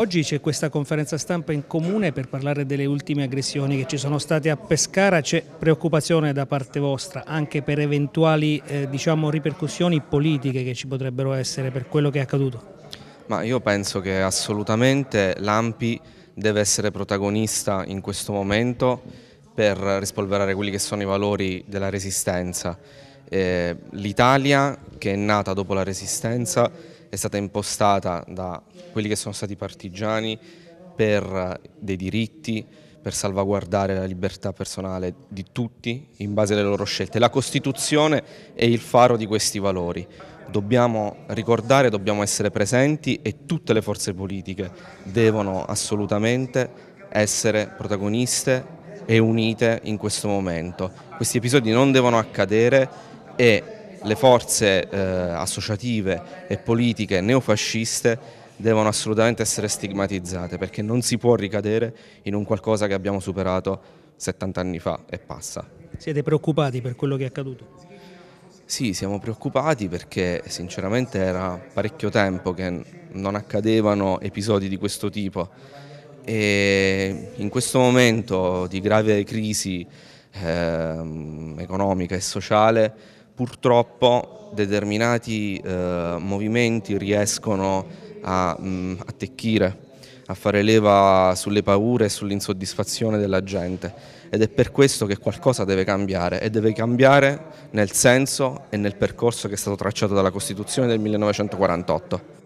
Oggi c'è questa conferenza stampa in comune per parlare delle ultime aggressioni che ci sono state a Pescara, c'è preoccupazione da parte vostra anche per eventuali eh, diciamo, ripercussioni politiche che ci potrebbero essere per quello che è accaduto? Ma io penso che assolutamente l'Ampi deve essere protagonista in questo momento per rispolverare quelli che sono i valori della resistenza. Eh, L'Italia che è nata dopo la resistenza è stata impostata da quelli che sono stati partigiani per eh, dei diritti, per salvaguardare la libertà personale di tutti in base alle loro scelte. La Costituzione è il faro di questi valori. Dobbiamo ricordare, dobbiamo essere presenti e tutte le forze politiche devono assolutamente essere protagoniste e unite in questo momento. Questi episodi non devono accadere e le forze eh, associative e politiche neofasciste devono assolutamente essere stigmatizzate perché non si può ricadere in un qualcosa che abbiamo superato 70 anni fa e passa. Siete preoccupati per quello che è accaduto? Sì, siamo preoccupati perché sinceramente era parecchio tempo che non accadevano episodi di questo tipo e in questo momento di grave crisi eh, economica e sociale purtroppo determinati eh, movimenti riescono a mh, mm, attecchire, a fare leva sulle paure e sull'insoddisfazione della gente ed è per questo che qualcosa deve cambiare e deve cambiare nel senso e nel percorso che è stato tracciato dalla Costituzione del 1948.